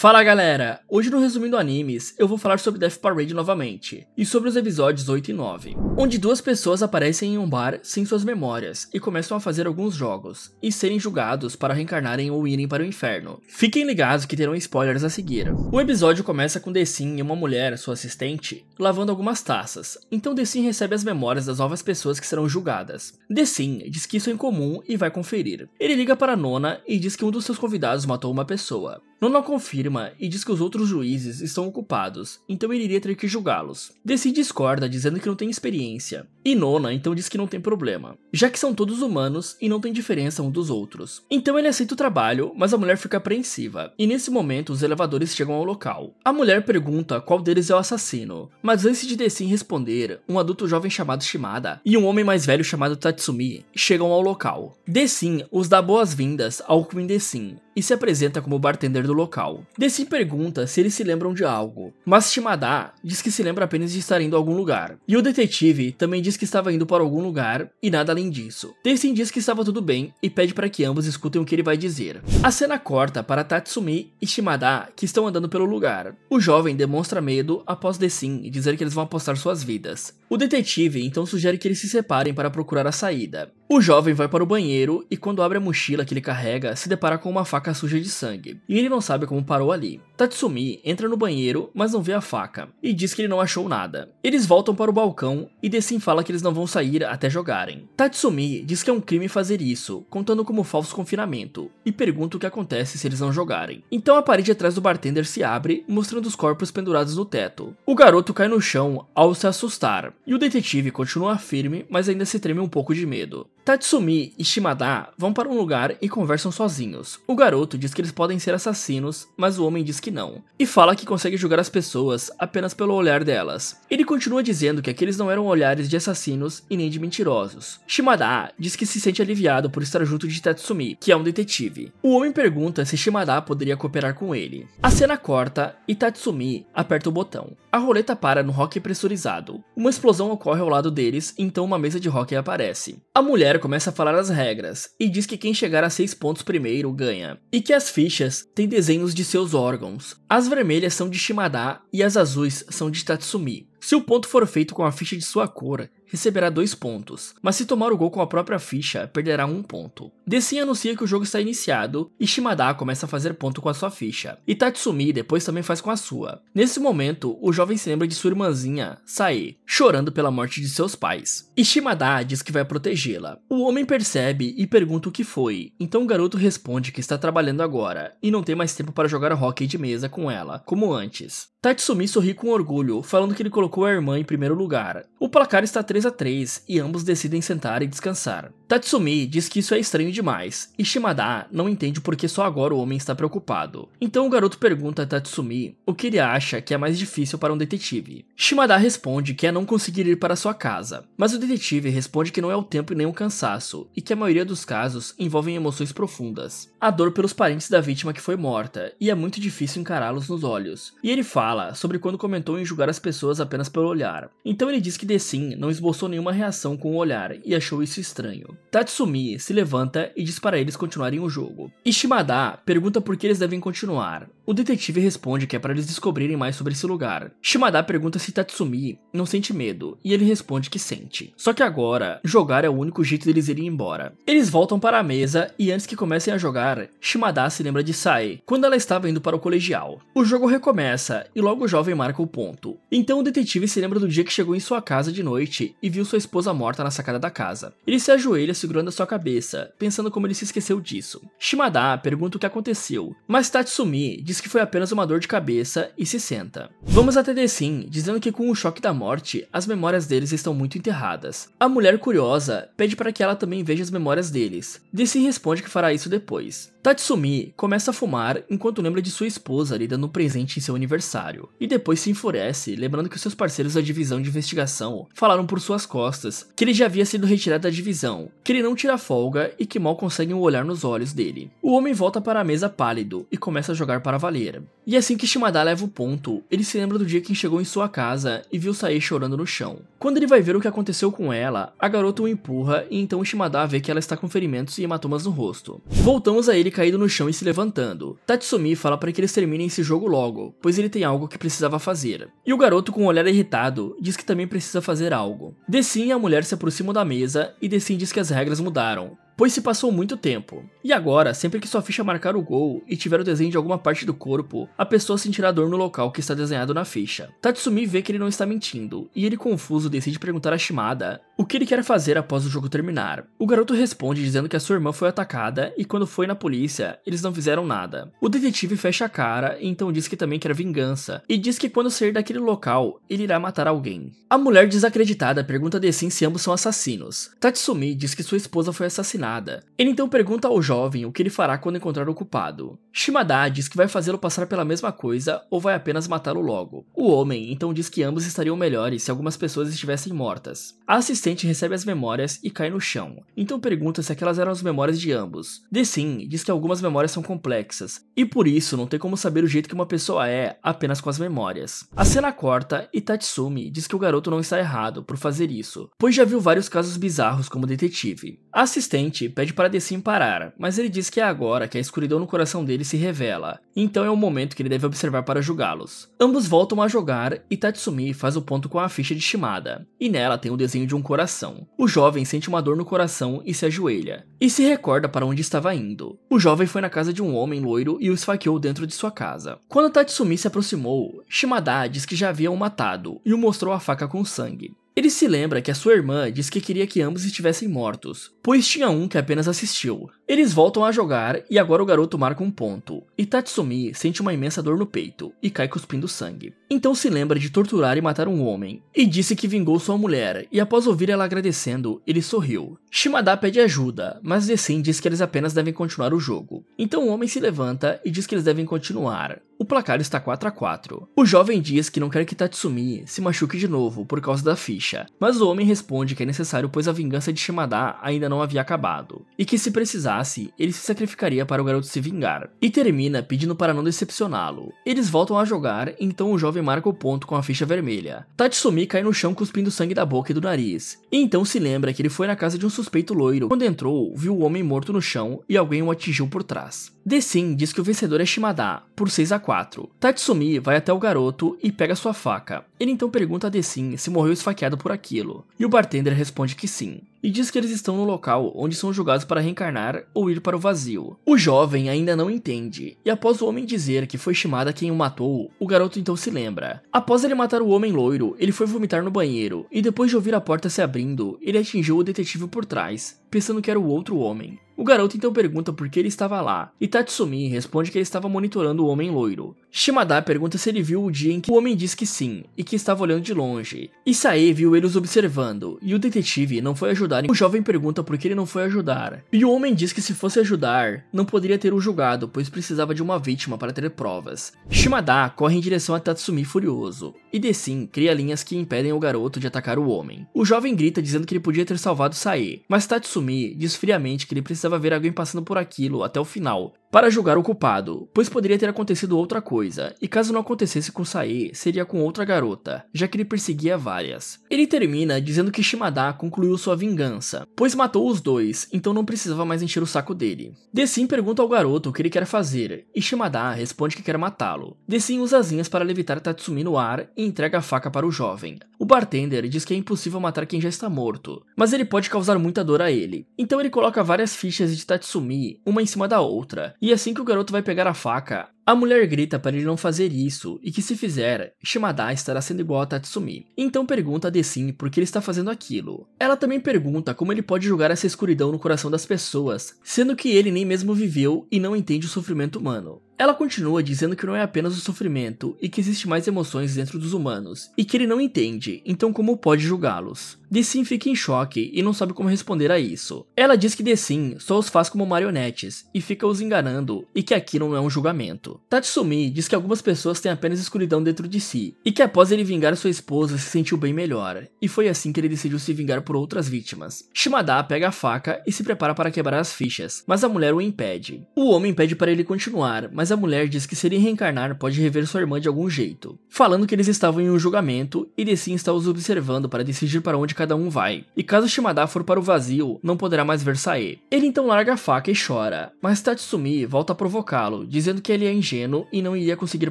Fala galera! Hoje no Resumindo Animes eu vou falar sobre Death Parade novamente, e sobre os episódios 8 e 9 onde duas pessoas aparecem em um bar sem suas memórias e começam a fazer alguns jogos e serem julgados para reencarnarem ou irem para o inferno. Fiquem ligados que terão spoilers a seguir. O episódio começa com Dessin e uma mulher, sua assistente, lavando algumas taças, então Dessin recebe as memórias das novas pessoas que serão julgadas. Dessin diz que isso é incomum e vai conferir. Ele liga para Nona e diz que um dos seus convidados matou uma pessoa. Nona confirma e diz que os outros juízes estão ocupados, então ele iria ter que julgá-los. Dessin discorda dizendo que não tem experiência consciência. E Nona então diz que não tem problema, já que são todos humanos e não tem diferença um dos outros. Então ele aceita o trabalho, mas a mulher fica apreensiva, e nesse momento os elevadores chegam ao local. A mulher pergunta qual deles é o assassino, mas antes de Dessin responder, um adulto jovem chamado Shimada e um homem mais velho chamado Tatsumi chegam ao local. Dessin os dá boas-vindas ao Queen Dessin, e se apresenta como bartender do local. Dessin pergunta se eles se lembram de algo, mas Shimada diz que se lembra apenas de estar indo a algum lugar. E o detetive Dave também diz que estava indo para algum lugar e nada além disso. Tenzin diz que estava tudo bem e pede para que ambos escutem o que ele vai dizer. A cena corta para Tatsumi e Shimada que estão andando pelo lugar. O jovem demonstra medo após Dessin dizer que eles vão apostar suas vidas. O detetive então sugere que eles se separem para procurar a saída. O jovem vai para o banheiro e, quando abre a mochila que ele carrega, se depara com uma faca suja de sangue, e ele não sabe como parou ali. Tatsumi entra no banheiro, mas não vê a faca, e diz que ele não achou nada. Eles voltam para o balcão e Dessin fala que eles não vão sair até jogarem. Tatsumi diz que é um crime fazer isso, contando como falso confinamento, e pergunta o que acontece se eles não jogarem. Então a parede atrás do bartender se abre, mostrando os corpos pendurados no teto. O garoto cai no chão ao se assustar, e o detetive continua firme, mas ainda se treme um pouco de medo. Tatsumi e Shimada vão para um lugar e conversam sozinhos. O garoto diz que eles podem ser assassinos, mas o homem diz que não, e fala que consegue julgar as pessoas apenas pelo olhar delas. Ele continua dizendo que aqueles não eram olhares de assassinos e nem de mentirosos. Shimada diz que se sente aliviado por estar junto de Tatsumi, que é um detetive. O homem pergunta se Shimada poderia cooperar com ele. A cena corta e Tatsumi aperta o botão. A roleta para no rock pressurizado. Uma explosão ocorre ao lado deles, então uma mesa de rock aparece. A mulher começa a falar as regras e diz que quem chegar a 6 pontos primeiro ganha, e que as fichas têm desenhos de seus órgãos. As vermelhas são de Shimada e as azuis são de Tatsumi. Se o ponto for feito com a ficha de sua cor, receberá dois pontos, mas se tomar o gol com a própria ficha, perderá um ponto. Dessin anuncia que o jogo está iniciado e Shimada começa a fazer ponto com a sua ficha, e Tatsumi depois também faz com a sua. Nesse momento, o jovem se lembra de sua irmãzinha, Sae, chorando pela morte de seus pais, e Shimada diz que vai protegê-la. O homem percebe e pergunta o que foi, então o garoto responde que está trabalhando agora e não tem mais tempo para jogar hockey de mesa com ela, como antes. Tatsumi sorri com orgulho, falando que ele colocou com a irmã em primeiro lugar. O placar está 3 a 3 e ambos decidem sentar e descansar. Tatsumi diz que isso é estranho demais e Shimada não entende porque só agora o homem está preocupado. Então o garoto pergunta a Tatsumi o que ele acha que é mais difícil para um detetive. Shimada responde que é não conseguir ir para sua casa, mas o detetive responde que não é o tempo e nem o cansaço e que a maioria dos casos envolvem emoções profundas. A dor pelos parentes da vítima que foi morta e é muito difícil encará-los nos olhos. E ele fala sobre quando comentou em julgar as pessoas apenas apenas pelo olhar. Então ele diz que Dessin não esboçou nenhuma reação com o olhar e achou isso estranho. Tatsumi se levanta e diz para eles continuarem o jogo. Ishimada pergunta por que eles devem continuar. O detetive responde que é para eles descobrirem mais sobre esse lugar. Shimada pergunta se Tatsumi não sente medo, e ele responde que sente. Só que agora, jogar é o único jeito deles irem embora. Eles voltam para a mesa e antes que comecem a jogar, Shimada se lembra de Sai, quando ela estava indo para o colegial. O jogo recomeça e logo o jovem marca o ponto. Então o detetive se lembra do dia que chegou em sua casa de noite e viu sua esposa morta na sacada da casa. Ele se ajoelha segurando a sua cabeça, pensando como ele se esqueceu disso. Shimada pergunta o que aconteceu, mas Tatsumi diz que foi apenas uma dor de cabeça e se senta. Vamos até Dessin, dizendo que com o choque da morte, as memórias deles estão muito enterradas. A mulher curiosa pede para que ela também veja as memórias deles. Desi responde que fará isso depois. Tatsumi começa a fumar enquanto lembra de sua esposa lhe dando um presente em seu aniversário, e depois se enfurece, lembrando que seus parceiros da divisão de investigação falaram por suas costas que ele já havia sido retirado da divisão, que ele não tira folga e que mal conseguem um olhar nos olhos dele. O homem volta para a mesa pálido e começa a jogar para valer. E assim que Shimada leva o ponto, ele se lembra do dia que chegou em sua casa e viu sair sair chorando no chão. Quando ele vai ver o que aconteceu com ela, a garota o empurra e então Shimada vê que ela está com ferimentos e hematomas no rosto. Voltamos a ele caído no chão e se levantando. Tatsumi fala para que eles terminem esse jogo logo, pois ele tem algo que precisava fazer. E o garoto com um olhar irritado diz que também precisa fazer algo. Dessin e a mulher se aproxima da mesa e Dessin diz que as regras mudaram, pois se passou muito tempo. E agora, sempre que sua ficha marcar o gol e tiver o desenho de alguma parte do corpo, a pessoa sentirá dor no local que está desenhado na ficha. Tatsumi vê que ele não está mentindo, e ele confuso decide perguntar a Shimada o que ele quer fazer após o jogo terminar. O garoto responde dizendo que a sua irmã foi atacada e quando foi na polícia, eles não fizeram nada. O detetive fecha a cara e então diz que também quer vingança, e diz que quando sair daquele local, ele irá matar alguém. A mulher desacreditada pergunta a Dessin se ambos são assassinos. Tatsumi diz que sua esposa foi assassinada nada. Ele então pergunta ao jovem o que ele fará quando encontrar o culpado. Shimada diz que vai fazê-lo passar pela mesma coisa ou vai apenas matá-lo logo. O homem então diz que ambos estariam melhores se algumas pessoas estivessem mortas. A assistente recebe as memórias e cai no chão, então pergunta se aquelas eram as memórias de ambos. De Sim diz que algumas memórias são complexas e por isso não tem como saber o jeito que uma pessoa é apenas com as memórias. A cena corta e Tatsumi diz que o garoto não está errado por fazer isso, pois já viu vários casos bizarros como detetive. A assistente pede para Desim parar, mas ele diz que é agora que a escuridão no coração dele se revela, então é o momento que ele deve observar para julgá-los. Ambos voltam a jogar e Tatsumi faz o ponto com a ficha de Shimada, e nela tem o desenho de um coração. O jovem sente uma dor no coração e se ajoelha, e se recorda para onde estava indo. O jovem foi na casa de um homem loiro e o esfaqueou dentro de sua casa. Quando Tatsumi se aproximou, Shimada diz que já haviam matado e o mostrou a faca com sangue. Ele se lembra que a sua irmã diz que queria que ambos estivessem mortos, pois tinha um que apenas assistiu. Eles voltam a jogar e agora o garoto marca um ponto. E Tatsumi sente uma imensa dor no peito e cai cuspindo sangue. Então se lembra de torturar e matar um homem, e disse que vingou sua mulher, e após ouvir ela agradecendo, ele sorriu. Shimada pede ajuda, mas Desen diz que eles apenas devem continuar o jogo. Então o homem se levanta e diz que eles devem continuar, o placar está 4 a 4. O jovem diz que não quer que Tatsumi se machuque de novo por causa da ficha, mas o homem responde que é necessário pois a vingança de Shimada ainda não havia acabado, e que se precisasse, ele se sacrificaria para o garoto se vingar, e termina pedindo para não decepcioná-lo. Eles voltam a jogar, então o jovem marca o ponto com a ficha vermelha. Tatsumi cai no chão cuspindo sangue da boca e do nariz, e então se lembra que ele foi na casa de um suspeito loiro, quando entrou, viu o homem morto no chão e alguém o atingiu por trás. The Sim diz que o vencedor é Shimada, por 6 a 4. Tatsumi vai até o garoto e pega sua faca. Ele então pergunta a The Sim se morreu esfaqueado por aquilo, e o bartender responde que sim e diz que eles estão no local onde são julgados para reencarnar ou ir para o vazio. O jovem ainda não entende, e após o homem dizer que foi Shimada quem o matou, o garoto então se lembra. Após ele matar o homem loiro, ele foi vomitar no banheiro, e depois de ouvir a porta se abrindo, ele atingiu o detetive por trás, pensando que era o outro homem. O garoto então pergunta por que ele estava lá, e Tatsumi responde que ele estava monitorando o homem loiro. Shimada pergunta se ele viu o dia em que o homem diz que sim e que estava olhando de longe. Isae viu eles observando e o detetive não foi ajudar. O jovem pergunta por que ele não foi ajudar. E o homem diz que se fosse ajudar, não poderia ter o julgado, pois precisava de uma vítima para ter provas. Shimada corre em direção a Tatsumi furioso. E Sim cria linhas que impedem o garoto de atacar o homem. O jovem grita dizendo que ele podia ter salvado Sae, mas Tatsumi diz friamente que ele precisava ver alguém passando por aquilo até o final, para julgar o culpado, pois poderia ter acontecido outra coisa, e caso não acontecesse com Sae, seria com outra garota, já que ele perseguia várias. Ele termina dizendo que Shimada concluiu sua vingança, pois matou os dois, então não precisava mais encher o saco dele. Sim pergunta ao garoto o que ele quer fazer, e Shimada responde que quer matá-lo. Sim usa as linhas para levitar Tatsumi no ar e entrega a faca para o jovem. O bartender diz que é impossível matar quem já está morto, mas ele pode causar muita dor a ele. Então ele coloca várias fichas de Tatsumi, uma em cima da outra, e assim que o garoto vai pegar a faca, a mulher grita para ele não fazer isso e que se fizer, Shimada estará sendo igual a Tatsumi. Então pergunta a Desin por que ele está fazendo aquilo. Ela também pergunta como ele pode jogar essa escuridão no coração das pessoas, sendo que ele nem mesmo viveu e não entende o sofrimento humano. Ela continua dizendo que não é apenas o sofrimento e que existe mais emoções dentro dos humanos, e que ele não entende, então como pode julgá-los? Sim fica em choque e não sabe como responder a isso. Ela diz que Sim só os faz como marionetes e fica os enganando e que aquilo não é um julgamento. Tatsumi diz que algumas pessoas têm apenas escuridão dentro de si e que após ele vingar sua esposa se sentiu bem melhor e foi assim que ele decidiu se vingar por outras vítimas. Shimada pega a faca e se prepara para quebrar as fichas, mas a mulher o impede. O homem pede para ele continuar, mas mas a mulher diz que se ele reencarnar pode rever sua irmã de algum jeito, falando que eles estavam em um julgamento e Dessin está os observando para decidir para onde cada um vai, e caso Shimada for para o vazio, não poderá mais ver Sae. Ele então larga a faca e chora, mas Tatsumi volta a provocá-lo, dizendo que ele é ingênuo e não iria conseguir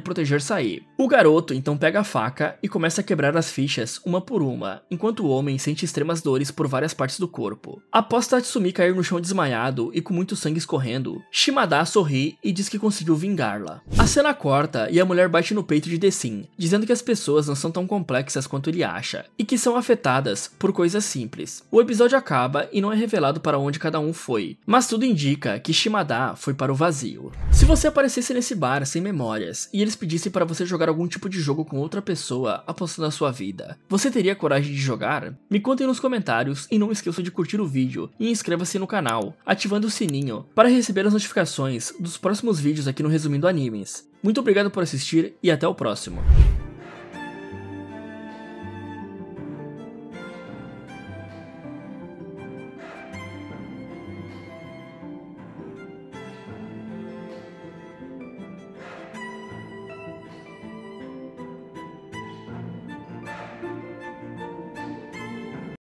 proteger Sae. O garoto então pega a faca e começa a quebrar as fichas uma por uma, enquanto o homem sente extremas dores por várias partes do corpo. Após Tatsumi cair no chão desmaiado e com muito sangue escorrendo, Shimada sorri e diz que conseguiu vingar vingar-la. A cena corta e a mulher bate no peito de The Sim, dizendo que as pessoas não são tão complexas quanto ele acha, e que são afetadas por coisas simples. O episódio acaba e não é revelado para onde cada um foi, mas tudo indica que Shimada foi para o vazio. Se você aparecesse nesse bar sem memórias e eles pedissem para você jogar algum tipo de jogo com outra pessoa apostando a sua vida, você teria coragem de jogar? Me contem nos comentários e não esqueça de curtir o vídeo e inscreva-se no canal, ativando o sininho para receber as notificações dos próximos vídeos aqui no Resumindo Animes. Muito obrigado por assistir e até o próximo.